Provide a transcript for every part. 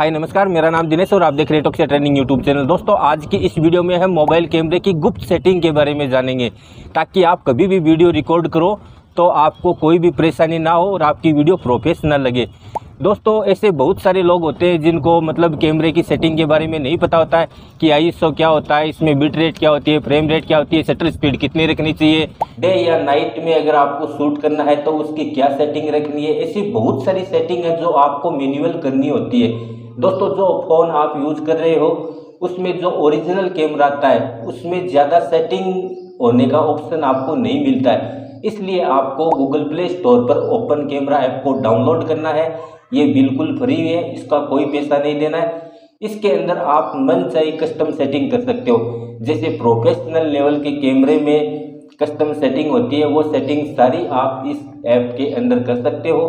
हाय नमस्कार मेरा नाम दिनेश और आप देख रहे हैं टॉक्सिया ट्रेनिंग यूट्यूब चैनल दोस्तों आज की इस वीडियो में हम मोबाइल कैमरे की गुप्त सेटिंग के बारे में जानेंगे ताकि आप कभी भी वीडियो रिकॉर्ड करो तो आपको कोई भी परेशानी ना हो और आपकी वीडियो प्रोफेशनल लगे दोस्तों ऐसे बहुत सारे लोग होते हैं जिनको मतलब कैमरे की सेटिंग के बारे में नहीं पता होता है कि आई क्या होता है इसमें बिट रेट क्या होती है फ्रेम रेट क्या होती है शटर स्पीड कितनी रखनी चाहिए डे या नाइट में अगर आपको शूट करना है तो उसकी क्या सेटिंग रखनी है ऐसी बहुत सारी सेटिंग है जो आपको मेन्यूअल करनी होती है दोस्तों जो फ़ोन आप यूज़ कर रहे हो उसमें जो ओरिजिनल कैमरा आता है उसमें ज़्यादा सेटिंग होने का ऑप्शन आपको नहीं मिलता है इसलिए आपको गूगल प्ले स्टोर पर ओपन कैमरा ऐप को डाउनलोड करना है ये बिल्कुल फ्री है इसका कोई पैसा नहीं देना है इसके अंदर आप मन चाहिए कस्टम सेटिंग कर सकते हो जैसे प्रोफेशनल लेवल के कैमरे में कस्टम सेटिंग होती है वो सेटिंग सारी आप इस ऐप के अंदर कर सकते हो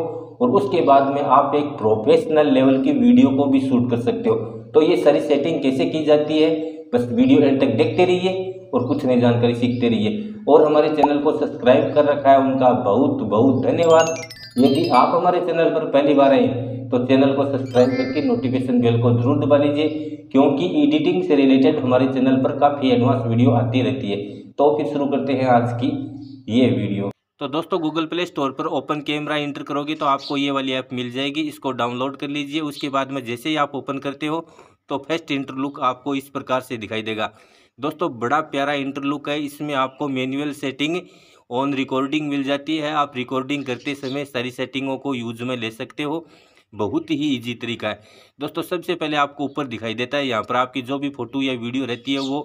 और उसके बाद में आप एक प्रोफेशनल लेवल की वीडियो को भी शूट कर सकते हो तो ये सारी सेटिंग कैसे की जाती है बस वीडियो एंड तक देखते रहिए और कुछ नई जानकारी सीखते रहिए और हमारे चैनल को सब्सक्राइब कर रखा है उनका बहुत बहुत धन्यवाद यदि आप हमारे चैनल पर पहली बार आए तो चैनल को सब्सक्राइब करके नोटिफिकेशन बेल को जरूर दबा लीजिए क्योंकि एडिटिंग से रिलेटेड हमारे चैनल पर काफ़ी एडवांस वीडियो आती रहती है तो फिर शुरू करते हैं आज की ये वीडियो तो दोस्तों गूगल प्ले स्टोर पर ओपन कैमरा इंटर करोगे तो आपको ये वाली ऐप मिल जाएगी इसको डाउनलोड कर लीजिए उसके बाद में जैसे ही आप ओपन करते हो तो फर्स्ट इंटर लुक आपको इस प्रकार से दिखाई देगा दोस्तों बड़ा प्यारा इंटर लुक है इसमें आपको मैनुअल सेटिंग ऑन रिकॉर्डिंग मिल जाती है आप रिकॉर्डिंग करते समय सारी सेटिंगों को यूज में ले सकते हो बहुत ही इजी तरीका है दोस्तों सबसे पहले आपको ऊपर दिखाई देता है यहाँ पर आपकी जो भी फ़ोटो या वीडियो रहती है वो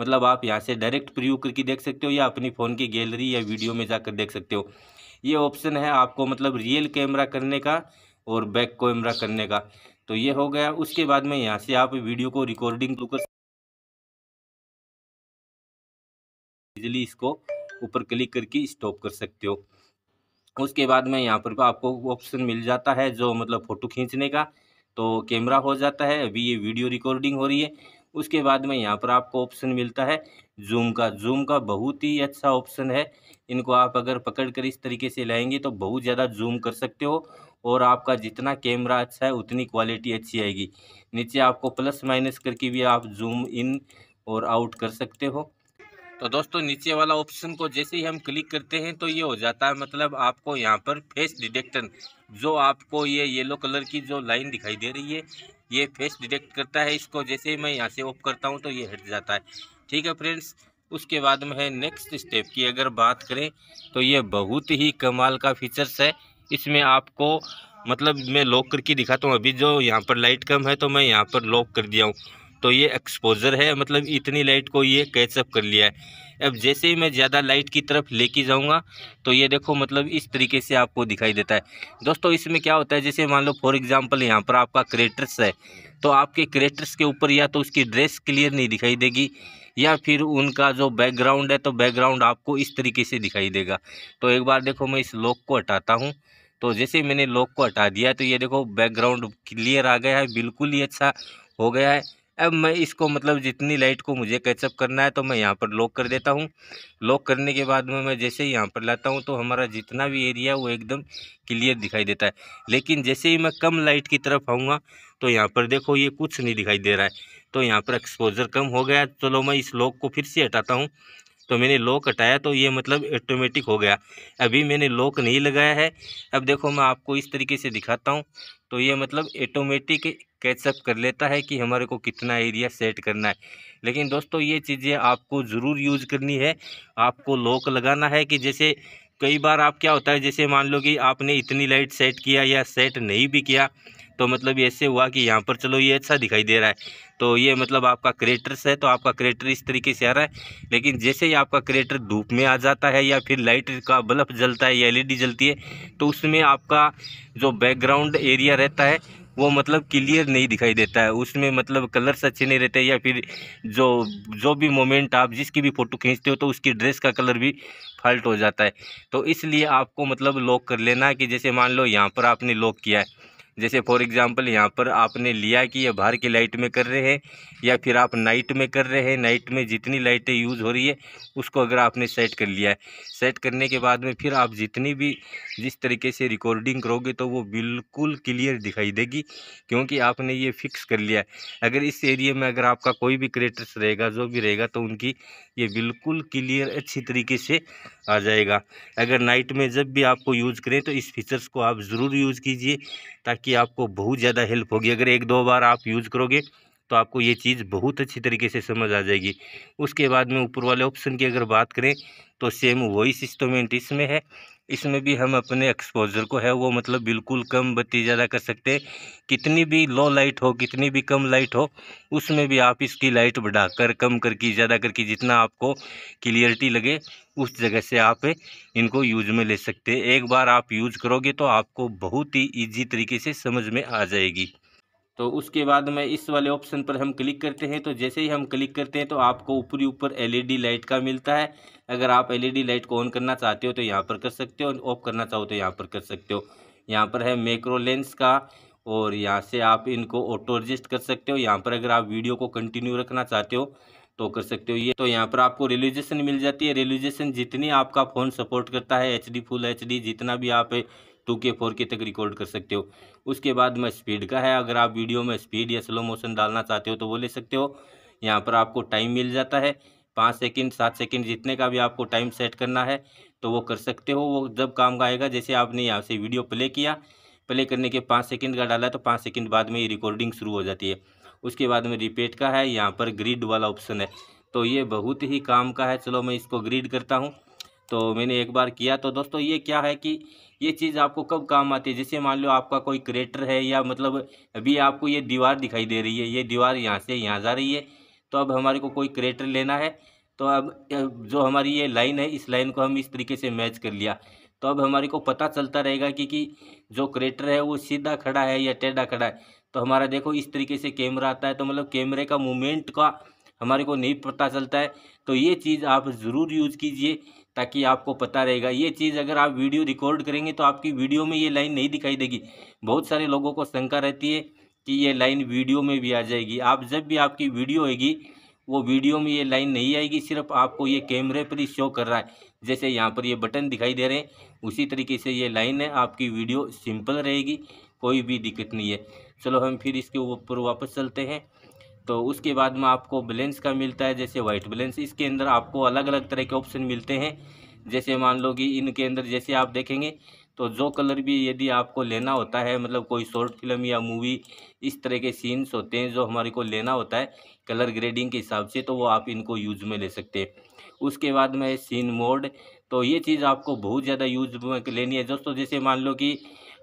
मतलब आप यहाँ से डायरेक्ट प्रयोग करके देख सकते हो या अपनी फ़ोन की गैलरी या वीडियो में जाकर देख सकते हो ये ऑप्शन है आपको मतलब रियल कैमरा करने का और बैक कैमरा करने का तो ये हो गया उसके बाद में यहाँ से आप वीडियो को रिकॉर्डिंग तो कर इजिली इसको ऊपर क्लिक करके स्टॉप कर सकते हो उसके बाद में यहाँ पर आपको ऑप्शन मिल जाता है जो मतलब फ़ोटो खींचने का तो कैमरा हो जाता है अभी ये वीडियो रिकॉर्डिंग हो रही है उसके बाद में यहाँ पर आपको ऑप्शन मिलता है जूम का जूम का बहुत ही अच्छा ऑप्शन है इनको आप अगर पकड़ कर इस तरीके से लाएंगे तो बहुत ज़्यादा जूम कर सकते हो और आपका जितना कैमरा अच्छा है उतनी क्वालिटी अच्छी आएगी नीचे आपको प्लस माइनस करके भी आप जूम इन और आउट कर सकते हो तो दोस्तों नीचे वाला ऑप्शन को जैसे ही हम क्लिक करते हैं तो ये हो जाता है मतलब आपको यहाँ पर फेस डिटेक्टर जो आपको ये येलो कलर की जो लाइन दिखाई दे रही है ये फेस डिटेक्ट करता है इसको जैसे ही मैं यहाँ से ऑफ करता हूँ तो ये हट जाता है ठीक है फ्रेंड्स उसके बाद में है नेक्स्ट स्टेप की अगर बात करें तो ये बहुत ही कमाल का फीचर्स है इसमें आपको मतलब मैं लॉक करके दिखाता हूँ अभी जो यहाँ पर लाइट कम है तो मैं यहाँ पर लॉक कर दिया हूँ तो ये एक्सपोजर है मतलब इतनी लाइट को ये कैचअप कर लिया है अब जैसे ही मैं ज़्यादा लाइट की तरफ लेके जाऊँगा तो ये देखो मतलब इस तरीके से आपको दिखाई देता है दोस्तों इसमें क्या होता है जैसे मान लो फॉर एग्जांपल यहाँ पर आपका क्रेटर्स है तो आपके क्रेटर्स के ऊपर या तो उसकी ड्रेस क्लियर नहीं दिखाई देगी या फिर उनका जो बैकग्राउंड है तो बैकग्राउंड आपको इस तरीके से दिखाई देगा तो एक बार देखो मैं इस लॉक को हटाता हूँ तो जैसे मैंने लॉक को हटा दिया तो ये देखो बैकग्राउंड क्लियर आ गया है बिल्कुल ही अच्छा हो गया है अब मैं इसको मतलब जितनी लाइट को मुझे कैचअप करना है तो मैं यहाँ पर लॉक कर देता हूँ लॉक करने के बाद में मैं जैसे ही यहाँ पर लाता हूँ तो हमारा जितना भी एरिया वो एकदम क्लियर दिखाई देता है लेकिन जैसे ही मैं कम लाइट की तरफ आऊँगा तो यहाँ पर देखो ये कुछ नहीं दिखाई दे रहा है तो यहाँ पर एक्सपोजर कम हो गया चलो मैं इस लॉक को फिर से हटाता हूँ तो मैंने लॉक हटाया तो ये मतलब ऑटोमेटिक हो गया अभी मैंने लॉक नहीं लगाया है अब देखो मैं आपको इस तरीके से दिखाता हूँ तो ये मतलब ऑटोमेटिक कैचअप कर लेता है कि हमारे को कितना एरिया सेट करना है लेकिन दोस्तों ये चीज़ें आपको ज़रूर यूज करनी है आपको लॉक लगाना है कि जैसे कई बार आप क्या होता है जैसे मान लो कि आपने इतनी लाइट सेट किया या सेट नहीं भी किया तो मतलब ऐसे हुआ कि यहाँ पर चलो ये अच्छा दिखाई दे रहा है तो ये मतलब आपका क्रेटर्स है तो आपका क्रेटर इस तरीके से आ रहा है लेकिन जैसे ही आपका क्रेटर धूप में आ जाता है या फिर लाइट का बल्ब जलता है या एल जलती है तो उसमें आपका जो बैकग्राउंड एरिया रहता है वो मतलब क्लियर नहीं दिखाई देता है उसमें मतलब कलर्स अच्छे नहीं रहते या फिर जो जो भी मोमेंट आप जिसकी भी फ़ोटो खींचते हो तो उसकी ड्रेस का कलर भी फॉल्ट हो जाता है तो इसलिए आपको मतलब लॉक कर लेना है कि जैसे मान लो यहाँ पर आपने लॉक किया है जैसे फॉर एग्ज़ाम्पल यहाँ पर आपने लिया कि ये बाहर की लाइट में कर रहे हैं या फिर आप नाइट में कर रहे हैं नाइट में जितनी लाइटें यूज़ हो रही है उसको अगर आपने सेट कर लिया है सेट करने के बाद में फिर आप जितनी भी जिस तरीके से रिकॉर्डिंग करोगे तो वो बिल्कुल क्लियर दिखाई देगी क्योंकि आपने ये फिक्स कर लिया है अगर इस एरिए में अगर आपका कोई भी क्रिएटर्स रहेगा जो भी रहेगा तो उनकी ये बिल्कुल क्लियर अच्छी तरीके से आ जाएगा अगर नाइट में जब भी आपको यूज़ करें तो इस फीचर्स को आप ज़रूर यूज़ कीजिए ताकि कि आपको बहुत ज़्यादा हेल्प होगी अगर एक दो बार आप यूज़ करोगे तो आपको ये चीज़ बहुत अच्छी तरीके से समझ आ जाएगी उसके बाद में ऊपर वाले ऑप्शन की अगर बात करें तो सेम वही सिस्टमेंट इसमें है इसमें भी हम अपने एक्सपोजर को है वो मतलब बिल्कुल कम बत्ती ज़्यादा कर सकते हैं कितनी भी लो लाइट हो कितनी भी कम लाइट हो उसमें भी आप इसकी लाइट बढ़ाकर कम करके ज़्यादा करके जितना आपको क्लियरिटी लगे उस जगह से आप इनको यूज में ले सकते हैं एक बार आप यूज करोगे तो आपको बहुत ही ईजी तरीके से समझ में आ जाएगी तो उसके बाद में इस वाले ऑप्शन पर हम क्लिक करते हैं तो जैसे ही हम क्लिक करते हैं तो आपको ऊपरी ऊपर एलईडी लाइट का मिलता है अगर आप एलईडी लाइट को ऑन करना चाहते हो तो यहाँ पर कर सकते हो ऑफ करना चाहो तो यहाँ पर कर सकते हो यहाँ पर है मैक्रो लेंस का और यहाँ से आप इनको ऑटो एडजस्ट कर सकते हो यहाँ पर अगर आप वीडियो को कंटिन्यू रखना चाहते हो तो कर सकते हो ये तो यहाँ पर आपको रेलुजेशन मिल जाती है रेलुजेशन जितनी आपका फ़ोन सपोर्ट करता है H D full H D जितना भी आप टू के फोर के तक रिकॉर्ड कर सकते हो उसके बाद में स्पीड का है अगर आप वीडियो में स्पीड या स्लो मोशन डालना चाहते हो तो वो ले सकते हो यहाँ पर आपको टाइम मिल जाता है पाँच सेकंड सात सेकंड जितने का भी आपको टाइम सेट करना है तो वो कर सकते हो वो जब काम का आएगा जैसे आपने यहाँ से वीडियो प्ले किया प्ले करने के पाँच सेकंड का डाला तो पाँच सेकंड बाद में ये रिकॉर्डिंग शुरू हो जाती है उसके बाद में रिपीट का है यहाँ पर ग्रिड वाला ऑप्शन है तो ये बहुत ही काम का है चलो मैं इसको ग्रीड करता हूँ तो मैंने एक बार किया तो दोस्तों ये क्या है कि ये चीज़ आपको कब काम आती है जैसे मान लो आपका कोई क्रेटर है या मतलब अभी आपको ये दीवार दिखाई दे रही है ये दीवार यहाँ से यहाँ जा रही है तो अब हमारे को कोई क्रेटर लेना है तो अब जो हमारी ये लाइन है इस लाइन को हम इस तरीके से मैच कर लिया तो अब हमारे को पता चलता रहेगा कि कि जो क्रेटर है वो सीधा खड़ा है या टेढ़ा खड़ा है तो हमारा देखो इस तरीके से कैमरा आता है तो मतलब कैमरे का मूवमेंट का हमारे को नहीं पता चलता है तो ये चीज़ आप ज़रूर यूज़ कीजिए ताकि आपको पता रहेगा ये चीज़ अगर आप वीडियो रिकॉर्ड करेंगे तो आपकी वीडियो में ये लाइन नहीं दिखाई देगी बहुत सारे लोगों को शंका रहती है कि ये लाइन वीडियो में भी आ जाएगी आप जब भी आपकी वीडियो होगी वो वीडियो में ये लाइन नहीं आएगी सिर्फ आपको ये कैमरे पर ही शो कर रहा है जैसे यहाँ पर ये बटन दिखाई दे रहे हैं उसी तरीके से ये लाइन है आपकी वीडियो सिंपल रहेगी कोई भी दिक्कत नहीं है चलो हम फिर इसके ऊपर वापस चलते हैं तो उसके बाद में आपको बैलेंस का मिलता है जैसे वाइट बैलेंस इसके अंदर आपको अलग अलग तरह के ऑप्शन मिलते हैं जैसे मान लो कि इनके अंदर जैसे आप देखेंगे तो जो कलर भी यदि आपको लेना होता है मतलब कोई शॉर्ट फिल्म या मूवी इस तरह के सीन्स होते हैं जो हमारे को लेना होता है कलर ग्रेडिंग के हिसाब से तो वो आप इनको यूज़ में ले सकते हैं उसके बाद में सीन मोड तो ये चीज़ आपको बहुत ज़्यादा यूज में लेनी है दोस्तों जैसे मान लो कि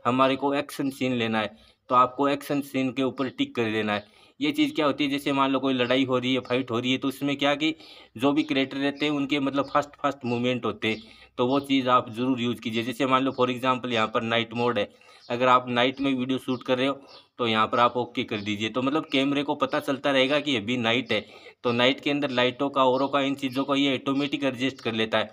हमारे को एक्शन सीन लेना है तो आपको एक्शन सीन के ऊपर टिक कर लेना है ये चीज़ क्या होती है जैसे मान लो कोई लड़ाई हो रही है फाइट हो रही है तो उसमें क्या कि जो भी क्रिएटर रहते हैं उनके मतलब फर्स्ट फर्स्ट मूवमेंट होते हैं तो वो चीज़ आप ज़रूर यूज़ कीजिए जैसे मान लो फॉर एग्जाम्पल यहाँ पर नाइट मोड है अगर आप नाइट में वीडियो शूट कर रहे हो तो यहाँ पर आप ओके कर दीजिए तो मतलब कैमरे को पता चलता रहेगा कि अभी नाइट है तो नाइट के अंदर लाइटों का औरों का इन चीज़ों का ये ऑटोमेटिक एडजस्ट कर लेता है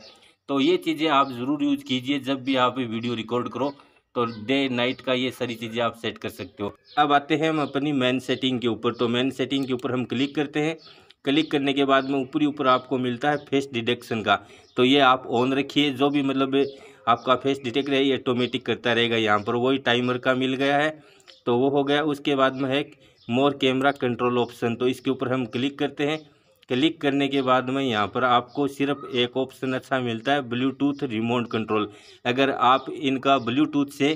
तो ये चीज़ें आप ज़रूर यूज कीजिए जब भी आप वीडियो रिकॉर्ड करो तो डे नाइट का ये सारी चीज़ें आप सेट कर सकते हो अब आते हैं हम अपनी मैन सेटिंग के ऊपर तो मैन सेटिंग के ऊपर हम क्लिक करते हैं क्लिक करने के बाद में ऊपरी ऊपर आपको मिलता है फेस डिटेक्शन का तो ये आप ऑन रखिए जो भी मतलब आपका फेस डिटेक्ट है ये ऑटोमेटिक करता रहेगा यहाँ पर वही टाइमर का मिल गया है तो वो हो गया उसके बाद में है मोर कैमरा कंट्रोल ऑप्शन तो इसके ऊपर हम क्लिक करते हैं क्लिक करने के बाद में यहाँ पर आपको सिर्फ एक ऑप्शन अच्छा मिलता है ब्लूटूथ रिमोट कंट्रोल अगर आप इनका ब्लूटूथ से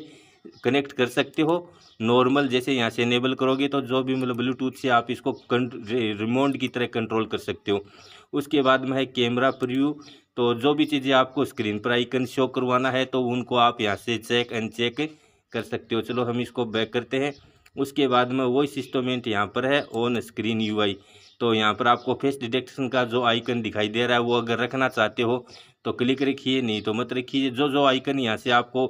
कनेक्ट कर सकते हो नॉर्मल जैसे यहाँ से इनेबल करोगे तो जो भी मतलब ब्लूटूथ से आप इसको रिमोट की तरह कंट्रोल कर सकते हो उसके बाद में है कैमरा प्रव्यू तो जो भी चीज़ें आपको स्क्रीन पर आइकन शो करवाना है तो उनको आप यहाँ से चेक एंड चेक कर सकते हो चलो हम इसको बैक करते हैं उसके बाद में वही सिस्टमेंट यहाँ पर है ऑन स्क्रीन यूआई तो यहाँ पर आपको फेस डिटेक्शन का जो आइकन दिखाई दे रहा है वो अगर रखना चाहते हो तो क्लिक रखिए नहीं तो मत रखिए जो जो आइकन यहाँ से आपको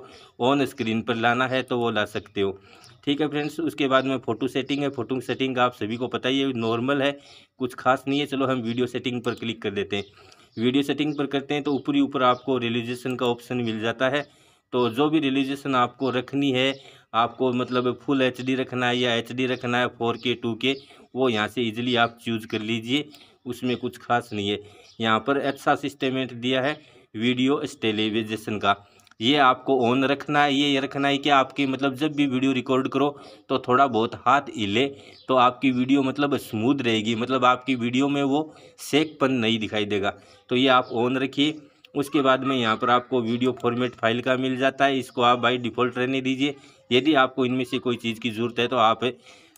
ऑन स्क्रीन पर लाना है तो वो ला सकते हो ठीक है फ्रेंड्स उसके बाद में फ़ोटो सेटिंग है फ़ोटो सेटिंग आप सभी को पता ही है नॉर्मल है कुछ खास नहीं है चलो हम वीडियो सेटिंग पर क्लिक कर देते हैं वीडियो सेटिंग पर करते हैं तो ऊपरी ऊपर आपको रिलीजेशन का ऑप्शन मिल जाता है तो जो भी रिलीजेशन आपको रखनी है आपको मतलब फुल एच रखना है या एच रखना है फोर के टू के वो यहाँ से ईजिली आप चूज कर लीजिए उसमें कुछ खास नहीं है यहाँ पर अच्छा सिस्टमेट दिया है वीडियो स्टेलीविजेशन का ये आपको ऑन रखना है ये रखना है कि आपकी मतलब जब भी वीडियो रिकॉर्ड करो तो थोड़ा बहुत हाथ हिले तो आपकी वीडियो मतलब स्मूथ रहेगी मतलब आपकी वीडियो में वो सेकपन नहीं दिखाई देगा तो ये आप ऑन रखिए उसके बाद में यहाँ पर आपको वीडियो फॉर्मेट फाइल का मिल जाता है इसको आप बाई डिफ़ॉल्ट रहने दीजिए यदि आपको इनमें से कोई चीज़ की ज़रूरत है तो आप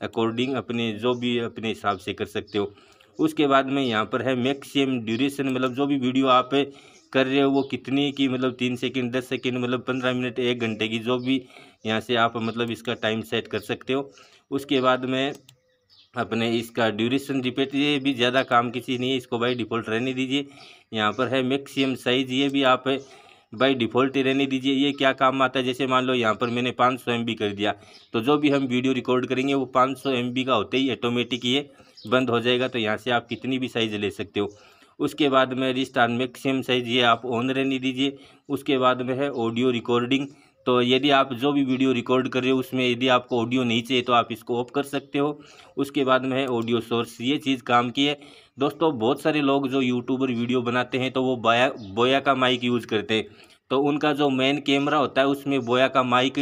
अकॉर्डिंग अपने जो भी अपने हिसाब से कर सकते हो उसके बाद में यहाँ पर है मैक्सिमम ड्यूरेशन मतलब जो भी वीडियो आप कर रहे हो वो कितनी की मतलब तीन सेकंड दस सेकंड मतलब पंद्रह मिनट एक घंटे की जो भी यहाँ से आप मतलब इसका टाइम सेट कर सकते हो उसके बाद में अपने इसका ड्यूरेशन रिपीट ये भी ज़्यादा काम किसी नहीं है इसको भाई डिफ़ॉल्ट रहने दीजिए यहाँ पर है मैक्सिमम साइज़ ये भी आप भाई डिफ़ॉल्ट रहने दीजिए ये क्या काम आता है जैसे मान लो यहाँ पर मैंने पाँच सौ कर दिया तो जो भी हम वीडियो रिकॉर्ड करेंगे वो पाँच सौ का होते ही ऑटोमेटिक ये बंद हो जाएगा तो यहाँ से आप कितनी भी साइज़ ले सकते हो उसके बाद में रिस्टार सेम साइज ये आप ऑन रहने दीजिए उसके बाद में है ऑडियो रिकॉर्डिंग तो यदि आप जो भी वीडियो रिकॉर्ड कर रहे हो उसमें यदि आपको ऑडियो नहीं चाहिए तो आप इसको ऑफ कर सकते हो उसके बाद में है ऑडियो सोर्स ये चीज़ काम की है दोस्तों बहुत सारे लोग जो यूट्यूबर वीडियो बनाते हैं तो वो बोया बोया का माइक यूज़ करते हैं तो उनका जो मेन कैमरा होता है उसमें बोया का माइक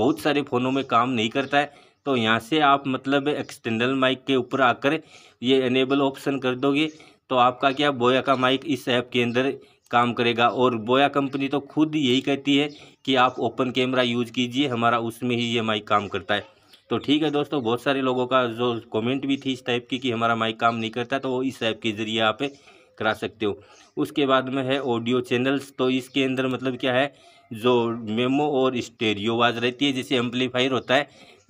बहुत सारे फ़ोनों में काम नहीं करता है तो यहाँ से आप मतलब एक्सटर्नल माइक के ऊपर आकर ये इनेबल ऑप्शन कर दोगे तो आपका क्या बोया का माइक इस ऐप के अंदर काम करेगा और बोया कंपनी तो खुद यही कहती है कि आप ओपन कैमरा यूज कीजिए हमारा उसमें ही ये माइक काम करता है तो ठीक है दोस्तों बहुत सारे लोगों का जो कमेंट भी थी इस टाइप की कि हमारा माइक काम नहीं करता तो वो इस ऐप के ज़रिए आप करा सकते हो उसके बाद में है ऑडियो चैनल्स तो इसके अंदर मतलब क्या है जो मेमो और स्टेरियो आवाज़ रहती है जैसे एम्पलीफायर होता है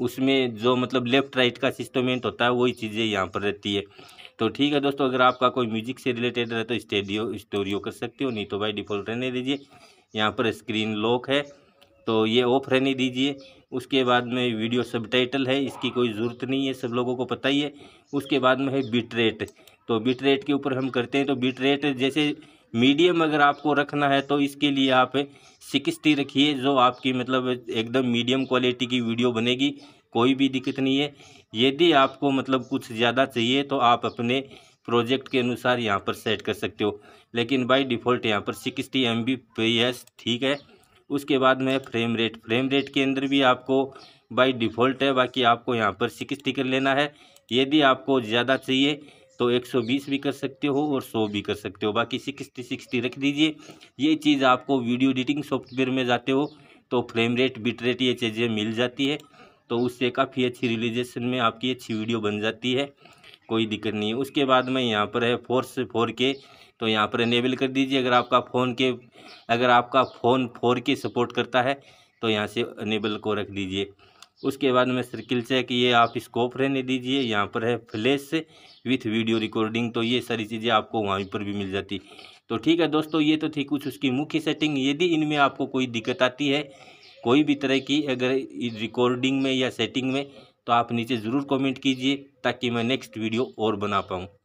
उसमें जो मतलब लेफ़्ट राइट का सिस्टमेंट होता है वही चीज़ें यहाँ पर रहती है तो ठीक है दोस्तों अगर आपका कोई म्यूजिक से रिलेटेड है तो स्टेडियो स्टोरियो कर सकते हो नहीं तो भाई डिफ़ॉल्ट रहने दीजिए यहाँ पर स्क्रीन लॉक है तो ये ऑफ रहने दीजिए उसके बाद में वीडियो सब टाइटल है इसकी कोई ज़रूरत नहीं है सब लोगों को पता ही है उसके बाद में है बीट रेट तो बीट रेट के ऊपर हम करते हैं तो बीट रेट जैसे मीडियम अगर आपको रखना है तो इसके लिए आप सिक्सटी रखिए जो आपकी मतलब एकदम मीडियम क्वालिटी की वीडियो बनेगी कोई भी दिक्कत नहीं है यदि आपको मतलब कुछ ज़्यादा चाहिए तो आप अपने प्रोजेक्ट के अनुसार यहाँ पर सेट कर सकते हो लेकिन बाई डिफ़ॉल्ट यहाँ पर सिक्सटी एम बी एस ठीक है उसके बाद में फ्रेम रेट फ्रेम रेट के अंदर भी आपको बाय डिफ़ॉल्ट है बाकी आपको यहाँ पर सिक्सटी कर लेना है यदि आपको ज़्यादा चाहिए तो 120 भी कर सकते हो और 100 भी कर सकते हो बाकी सिक्सटी सिक्सटी रख दीजिए ये चीज़ आपको वीडियो एडिटिंग सॉफ्टवेयर में जाते हो तो फ्रेम रेट बिट रेट ये चीज़ें मिल जाती है तो उससे काफ़ी अच्छी रिलीजेशन में आपकी अच्छी वीडियो बन जाती है कोई दिक्कत नहीं है उसके बाद में यहाँ पर है फोर से फोर के तो यहाँ पर इनेबल कर दीजिए अगर आपका फ़ोन के अगर आपका फ़ोन फोर के सपोर्ट करता है तो यहाँ से इनेबल को रख दीजिए उसके बाद में सर्किल से कि ये आप स्कोप रहने दीजिए यहाँ पर है फ्लैश विथ वीडियो रिकॉर्डिंग तो ये सारी चीज़ें आपको वहीं पर भी मिल जाती तो ठीक है दोस्तों ये तो थी कुछ उसकी मुख्य सेटिंग यदि इनमें आपको कोई दिक्कत आती है कोई भी तरह की अगर रिकॉर्डिंग में या सेटिंग में तो आप नीचे ज़रूर कमेंट कीजिए ताकि मैं नेक्स्ट वीडियो और बना पाऊँ